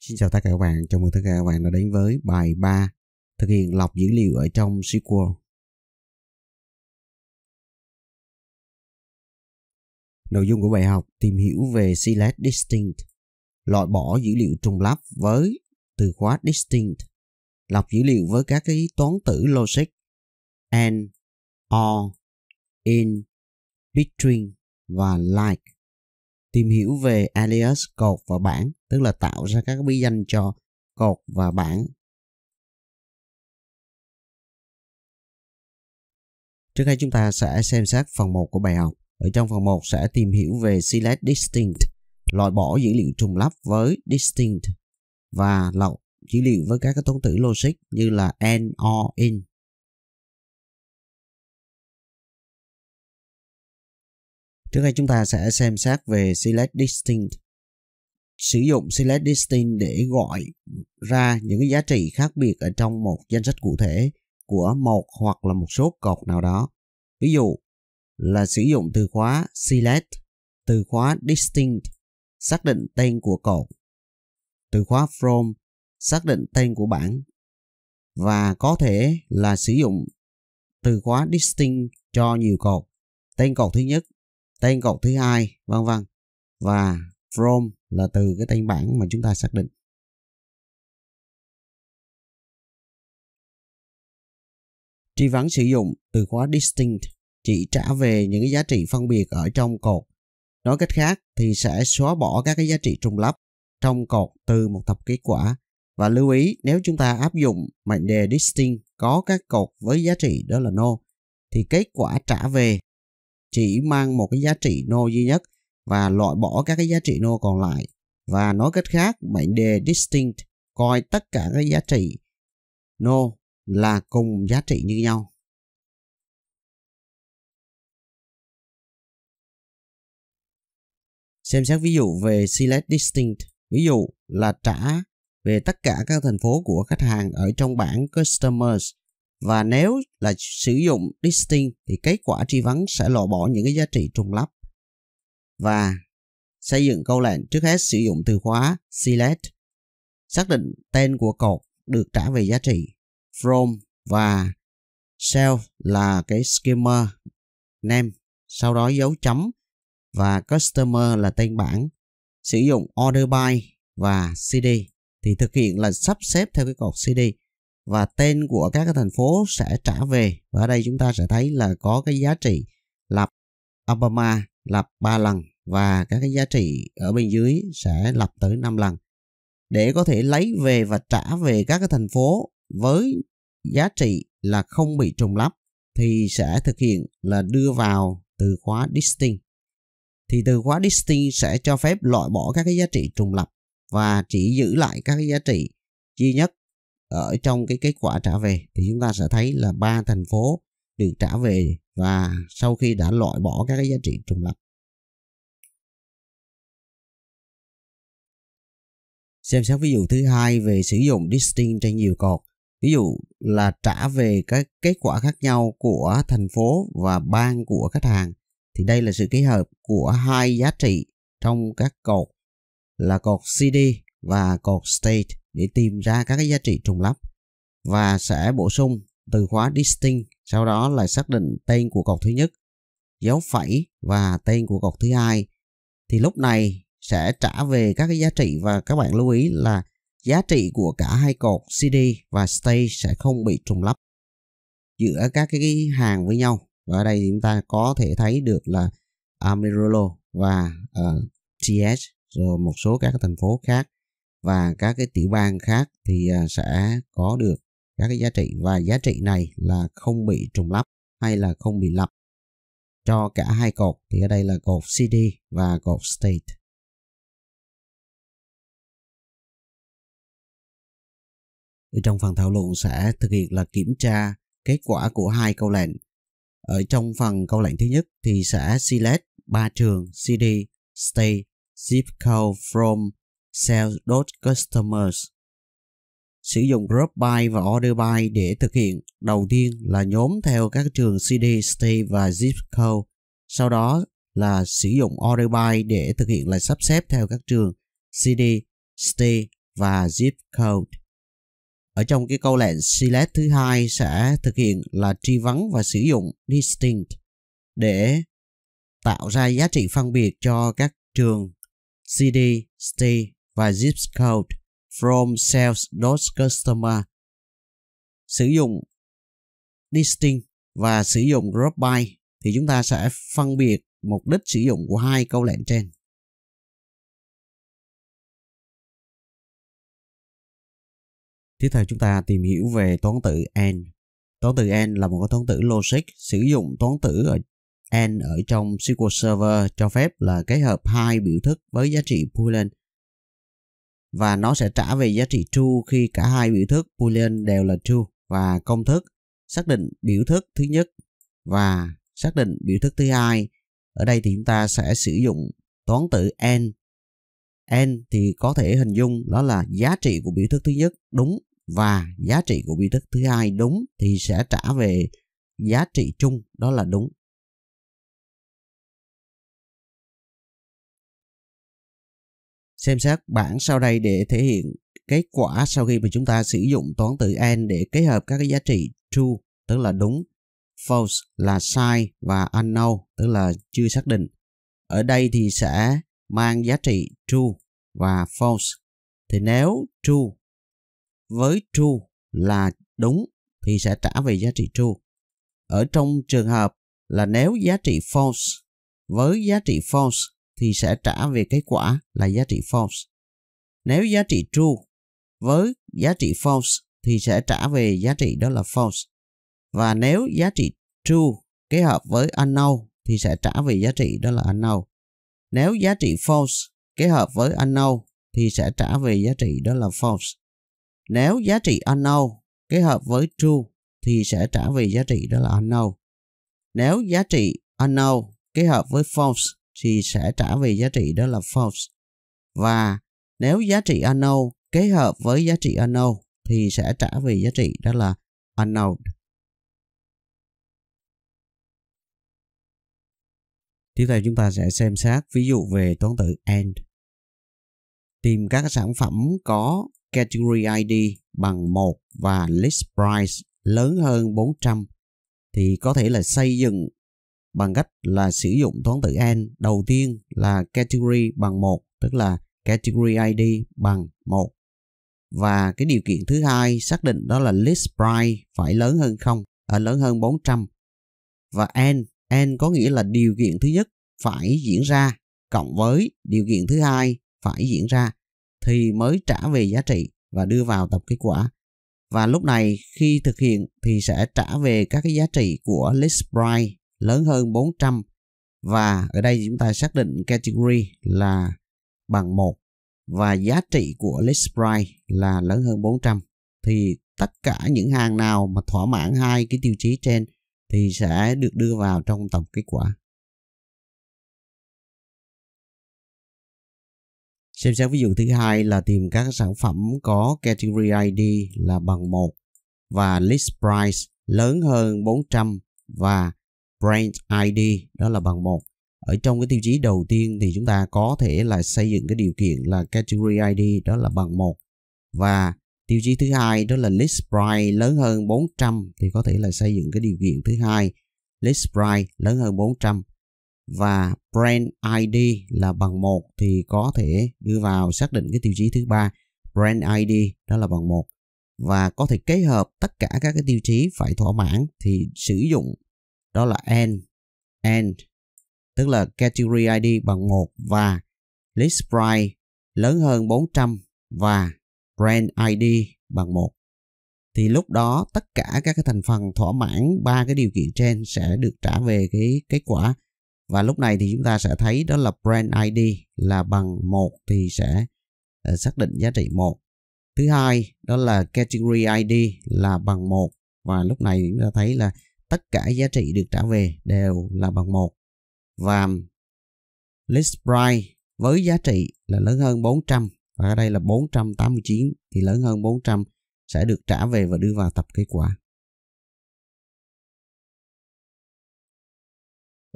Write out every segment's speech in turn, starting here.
Xin chào tất cả các bạn, chào mừng tất cả các bạn đã đến với bài 3 thực hiện lọc dữ liệu ở trong SQL. Nội dung của bài học tìm hiểu về select distinct, loại bỏ dữ liệu trùng lắp với từ khóa distinct, lọc dữ liệu với các cái toán tử logic and, or, in, between và like tìm hiểu về alias cột và bảng tức là tạo ra các bí danh cho cột và bảng Trước đây chúng ta sẽ xem xét phần 1 của bài học. Ở trong phần 1 sẽ tìm hiểu về select distinct, loại bỏ dữ liệu trùng lắp với distinct và lọc dữ liệu với các cái tốn tử logic như là and or in. Trước hết chúng ta sẽ xem xét về select distinct. Sử dụng select distinct để gọi ra những cái giá trị khác biệt ở trong một danh sách cụ thể của một hoặc là một số cột nào đó. Ví dụ là sử dụng từ khóa select, từ khóa distinct, xác định tên của cột, từ khóa from, xác định tên của bảng và có thể là sử dụng từ khóa distinct cho nhiều cột. Tên cột thứ nhất Tên cột thứ hai, vân vân. Và from là từ cái tên bảng mà chúng ta xác định. Tri vấn sử dụng từ khóa distinct chỉ trả về những cái giá trị phân biệt ở trong cột. Nói cách khác thì sẽ xóa bỏ các cái giá trị trùng lắp trong cột từ một tập kết quả. Và lưu ý nếu chúng ta áp dụng mệnh đề distinct có các cột với giá trị đó là no thì kết quả trả về chỉ mang một cái giá trị nô duy nhất và loại bỏ các cái giá trị nô còn lại. Và nói cách khác, mệnh đề distinct coi tất cả các giá trị nô là cùng giá trị như nhau. Xem xét ví dụ về select distinct, ví dụ là trả về tất cả các thành phố của khách hàng ở trong bảng customers và nếu là sử dụng distinct thì kết quả tri vấn sẽ loại bỏ những cái giá trị trùng lắp và xây dựng câu lệnh trước hết sử dụng từ khóa select xác định tên của cột được trả về giá trị from và self là cái schema name sau đó dấu chấm và customer là tên bảng sử dụng order by và cd thì thực hiện là sắp xếp theo cái cột cd và tên của các cái thành phố sẽ trả về và ở đây chúng ta sẽ thấy là có cái giá trị lập Obama lập 3 lần và các cái giá trị ở bên dưới sẽ lập tới 5 lần để có thể lấy về và trả về các cái thành phố với giá trị là không bị trùng lắp thì sẽ thực hiện là đưa vào từ khóa distinct thì từ khóa distinct sẽ cho phép loại bỏ các cái giá trị trùng lập và chỉ giữ lại các cái giá trị duy nhất ở trong cái kết quả trả về thì chúng ta sẽ thấy là ba thành phố được trả về và sau khi đã loại bỏ các cái giá trị trùng lập xem xét ví dụ thứ hai về sử dụng distinct trên nhiều cột ví dụ là trả về các kết quả khác nhau của thành phố và bang của khách hàng thì đây là sự kết hợp của hai giá trị trong các cột là cột city và cột state để tìm ra các cái giá trị trùng lắp và sẽ bổ sung từ khóa distinct sau đó là xác định tên của cột thứ nhất dấu phẩy và tên của cột thứ hai thì lúc này sẽ trả về các cái giá trị và các bạn lưu ý là giá trị của cả hai cột CD và Stay sẽ không bị trùng lắp giữa các cái hàng với nhau và ở đây chúng ta có thể thấy được là Amarillo và uh, ờ, TS rồi một số các thành phố khác và các cái tiểu bang khác thì à, sẽ có được các cái giá trị và giá trị này là không bị trùng lắp hay là không bị lặp cho cả hai cột thì ở đây là cột CD và cột state Ở trong phần thảo luận sẽ thực hiện là kiểm tra kết quả của hai câu lệnh ở trong phần câu lệnh thứ nhất thì sẽ select ba trường CD, state zip code from Sales dot Customers. Sử dụng Group Buy và Order Buy để thực hiện. Đầu tiên là nhóm theo các trường CD, state và zip code. Sau đó là sử dụng Order By để thực hiện lại sắp xếp theo các trường CD, state và zip code. Ở trong cái câu lệnh select thứ hai sẽ thực hiện là tri vấn và sử dụng distinct để tạo ra giá trị phân biệt cho các trường CD, state và zip code from sales dot customer. Sử dụng distinct và sử dụng drop by thì chúng ta sẽ phân biệt mục đích sử dụng của hai câu lệnh trên. Tiếp theo chúng ta tìm hiểu về toán tử AND. Toán tử AND là một toán tử logic sử dụng toán tử ở AND ở trong SQL Server cho phép là kết hợp hai biểu thức với giá trị Boolean và nó sẽ trả về giá trị true khi cả hai biểu thức boolean đều là true và công thức xác định biểu thức thứ nhất và xác định biểu thức thứ hai ở đây thì chúng ta sẽ sử dụng toán tử n n thì có thể hình dung đó là giá trị của biểu thức thứ nhất đúng và giá trị của biểu thức thứ hai đúng thì sẽ trả về giá trị chung đó là đúng xem xét bảng sau đây để thể hiện kết quả sau khi mà chúng ta sử dụng toán tự and để kết hợp các cái giá trị true tức là đúng, false là sai và unknown tức là chưa xác định. Ở đây thì sẽ mang giá trị true và false. Thì nếu true với true là đúng thì sẽ trả về giá trị true. Ở trong trường hợp là nếu giá trị false với giá trị false thì sẽ trả về cái quả là giá trị false. Nếu giá trị true với giá trị false thì sẽ trả về giá trị đó là false. Và nếu giá trị true kết hợp với unknown thì sẽ trả về giá trị đó là unknown. Nếu giá trị false kết hợp với unknown thì sẽ trả về giá trị đó là false. Nếu giá trị unknown kết hợp với true thì sẽ trả về giá trị đó là unknown. Nếu giá trị unknown kết hợp với false thì sẽ trả về giá trị đó là false. Và nếu giá trị unknown kết hợp với giá trị unknown thì sẽ trả về giá trị đó là unknown. Tiếp theo chúng ta sẽ xem xét ví dụ về toán tử AND. Tìm các sản phẩm có category ID bằng 1 và list price lớn hơn 400 thì có thể là xây dựng bằng cách là sử dụng toán tử AND đầu tiên là category bằng 1, tức là category ID bằng 1. Và cái điều kiện thứ hai xác định đó là list price phải lớn hơn không à, lớn hơn 400. Và AND, AND có nghĩa là điều kiện thứ nhất phải diễn ra cộng với điều kiện thứ hai phải diễn ra thì mới trả về giá trị và đưa vào tập kết quả. Và lúc này khi thực hiện thì sẽ trả về các cái giá trị của list price lớn hơn 400 và ở đây chúng ta xác định category là bằng 1 và giá trị của list price là lớn hơn 400 thì tất cả những hàng nào mà thỏa mãn hai cái tiêu chí trên thì sẽ được đưa vào trong tổng kết quả. Xem xét ví dụ thứ hai là tìm các sản phẩm có category ID là bằng 1 và list price lớn hơn 400 và brand ID đó là bằng một ở trong cái tiêu chí đầu tiên thì chúng ta có thể là xây dựng cái điều kiện là category ID đó là bằng một và tiêu chí thứ hai đó là list price lớn hơn 400 thì có thể là xây dựng cái điều kiện thứ hai list price lớn hơn 400 và brand ID là bằng một thì có thể đưa vào xác định cái tiêu chí thứ ba brand ID đó là bằng một và có thể kết hợp tất cả các cái tiêu chí phải thỏa mãn thì sử dụng đó là AND AND tức là category ID bằng 1 và list price lớn hơn 400 và brand ID bằng 1 thì lúc đó tất cả các cái thành phần thỏa mãn ba cái điều kiện trên sẽ được trả về cái kết quả và lúc này thì chúng ta sẽ thấy đó là brand ID là bằng 1 thì sẽ ờ, xác định giá trị 1 thứ hai đó là category ID là bằng 1 và lúc này chúng ta thấy là tất cả giá trị được trả về đều là bằng một và list price với giá trị là lớn hơn 400 và ở đây là 489 thì lớn hơn 400 sẽ được trả về và đưa vào tập kết quả.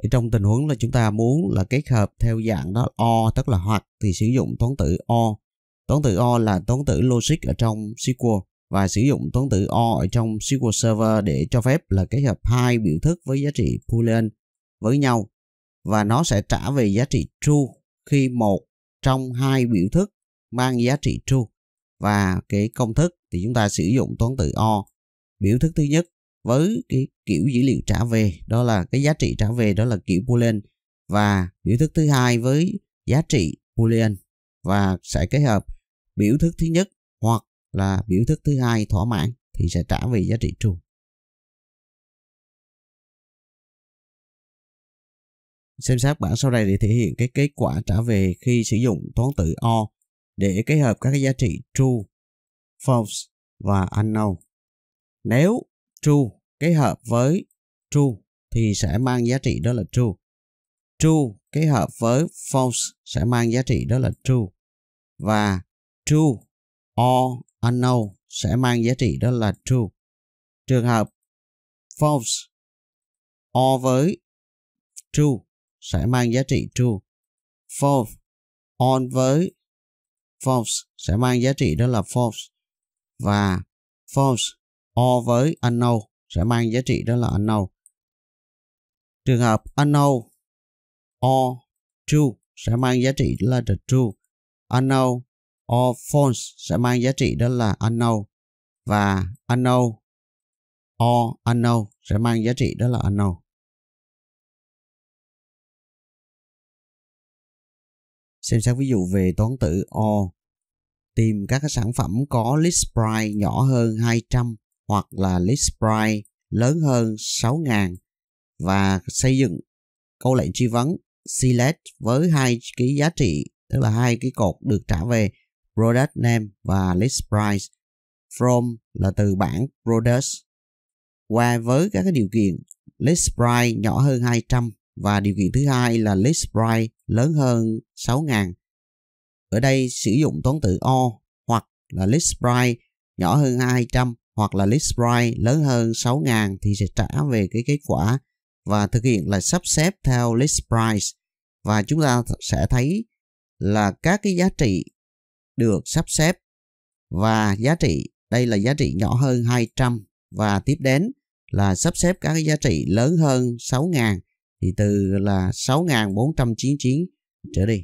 Ở trong tình huống là chúng ta muốn là kết hợp theo dạng đó O tức là hoặc thì sử dụng toán tử O. Toán tử O là toán tử logic ở trong SQL và sử dụng toán tử O ở trong SQL Server để cho phép là kết hợp hai biểu thức với giá trị boolean với nhau và nó sẽ trả về giá trị true khi một trong hai biểu thức mang giá trị true và cái công thức thì chúng ta sử dụng toán tử O biểu thức thứ nhất với cái kiểu dữ liệu trả về đó là cái giá trị trả về đó là kiểu boolean và biểu thức thứ hai với giá trị boolean và sẽ kết hợp biểu thức thứ nhất hoặc là biểu thức thứ hai thỏa mãn thì sẽ trả về giá trị true. Xem xét bảng sau đây để thể hiện cái kết quả trả về khi sử dụng toán tự O để kết hợp các giá trị true, false và unknown. Nếu true kết hợp với true thì sẽ mang giá trị đó là true. True kết hợp với false sẽ mang giá trị đó là true. Và true or unknown sẽ mang giá trị đó là true. Trường hợp false or với true sẽ mang giá trị true. False on với false sẽ mang giá trị đó là false và false or với unknown sẽ mang giá trị đó là unknown. Trường hợp unknown or true sẽ mang giá trị là the true. Unknown or false sẽ mang giá trị đó là unknown và unknown or unknown sẽ mang giá trị đó là unknown. Xem xét ví dụ về toán tử or tìm các cái sản phẩm có list price nhỏ hơn 200 hoặc là list price lớn hơn 6.000 và xây dựng câu lệnh truy vấn select với hai cái giá trị tức là hai cái cột được trả về product name và list price. From là từ bảng products. Qua với các cái điều kiện list price nhỏ hơn 200 và điều kiện thứ hai là list price lớn hơn 6.000. Ở đây sử dụng toán tự O hoặc là list price nhỏ hơn 200 hoặc là list price lớn hơn 6.000 thì sẽ trả về cái kết quả và thực hiện là sắp xếp theo list price và chúng ta sẽ thấy là các cái giá trị được sắp xếp và giá trị đây là giá trị nhỏ hơn 200 và tiếp đến là sắp xếp các giá trị lớn hơn 6.000 thì từ là 6.499 trở đi.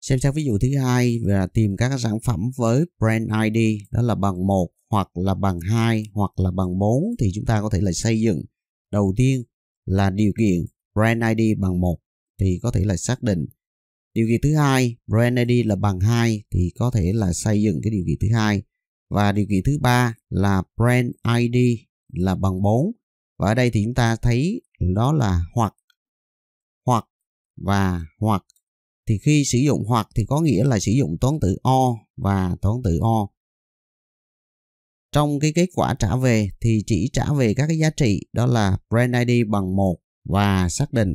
Xem xét ví dụ thứ hai là tìm các sản phẩm với brand ID đó là bằng 1 hoặc là bằng 2 hoặc là bằng 4 thì chúng ta có thể là xây dựng đầu tiên là điều kiện brand ID bằng 1 thì có thể là xác định. Điều kiện thứ hai, brand ID là bằng 2 thì có thể là xây dựng cái điều kiện thứ hai. Và điều kiện thứ ba là brand ID là bằng 4. Và ở đây thì chúng ta thấy đó là hoặc hoặc và hoặc thì khi sử dụng hoặc thì có nghĩa là sử dụng toán tự O và toán tự O. Trong cái kết quả trả về thì chỉ trả về các cái giá trị đó là brand ID bằng 1 và xác định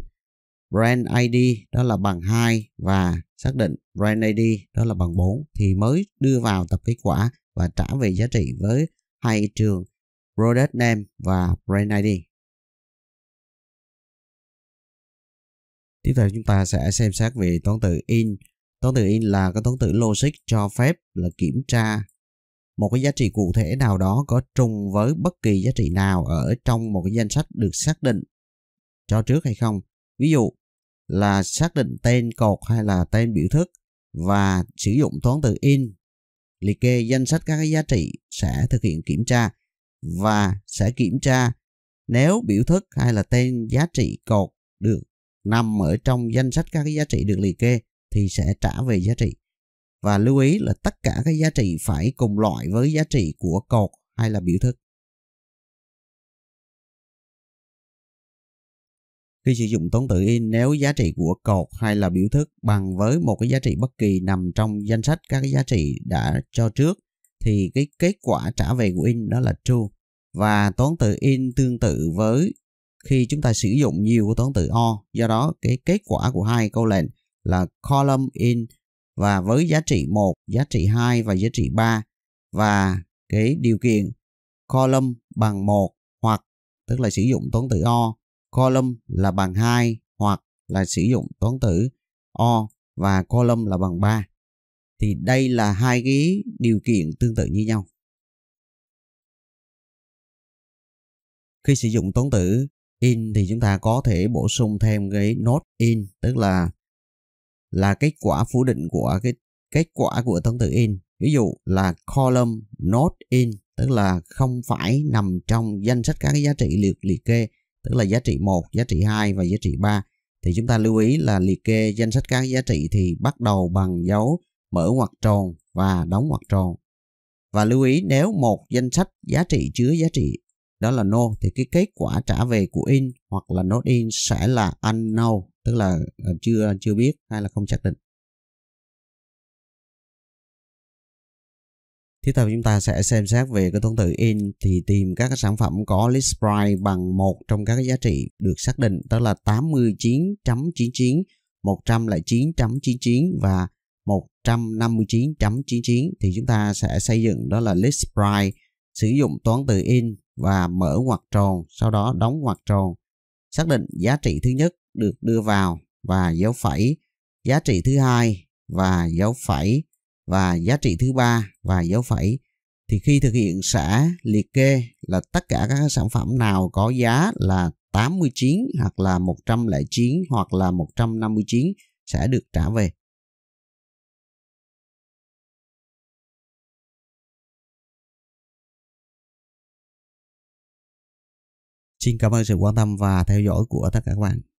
brand ID đó là bằng 2 và xác định brand ID đó là bằng 4 thì mới đưa vào tập kết quả và trả về giá trị với hai trường product name và brand ID. Tiếp theo chúng ta sẽ xem xét về toán tự in. Toán tự in là cái toán tự logic cho phép là kiểm tra một cái giá trị cụ thể nào đó có trùng với bất kỳ giá trị nào ở trong một cái danh sách được xác định cho trước hay không. Ví dụ là xác định tên cột hay là tên biểu thức và sử dụng toán từ in liệt kê danh sách các giá trị sẽ thực hiện kiểm tra và sẽ kiểm tra nếu biểu thức hay là tên giá trị cột được nằm ở trong danh sách các giá trị được liệt kê thì sẽ trả về giá trị và lưu ý là tất cả các giá trị phải cùng loại với giá trị của cột hay là biểu thức Khi sử dụng toán tự in nếu giá trị của cột hay là biểu thức bằng với một cái giá trị bất kỳ nằm trong danh sách các cái giá trị đã cho trước thì cái kết quả trả về của in đó là true. Và toán tự in tương tự với khi chúng ta sử dụng nhiều của toán tự O. Do đó cái kết quả của hai câu lệnh là column in và với giá trị 1, giá trị 2 và giá trị 3 và cái điều kiện column bằng 1 hoặc tức là sử dụng toán tự O column là bằng 2 hoặc là sử dụng toán tử O và column là bằng 3. Thì đây là hai cái điều kiện tương tự như nhau. Khi sử dụng toán tử in thì chúng ta có thể bổ sung thêm cái not in tức là là kết quả phủ định của cái kết quả của toán tử in. Ví dụ là column not in tức là không phải nằm trong danh sách các cái giá trị liệt liệt kê tức là giá trị 1, giá trị 2 và giá trị 3 thì chúng ta lưu ý là liệt kê danh sách các giá trị thì bắt đầu bằng dấu mở ngoặc tròn và đóng ngoặc tròn. Và lưu ý nếu một danh sách giá trị chứa giá trị đó là no thì cái kết quả trả về của in hoặc là not in sẽ là unknown tức là ờ, chưa chưa biết hay là không xác định. Tiếp theo chúng ta sẽ xem xét về cái tuần tự in thì tìm các cái sản phẩm có list price bằng một trong các cái giá trị được xác định tức là 89.99, 109.99 và 159.99 thì chúng ta sẽ xây dựng đó là list price sử dụng toán từ in và mở ngoặc tròn sau đó đóng ngoặc tròn xác định giá trị thứ nhất được đưa vào và dấu phẩy giá trị thứ hai và dấu phẩy và giá trị thứ ba và dấu phẩy thì khi thực hiện sẽ liệt kê là tất cả các sản phẩm nào có giá là 89 hoặc là 109 hoặc là 159 sẽ được trả về. Xin cảm ơn sự quan tâm và theo dõi của tất cả các bạn.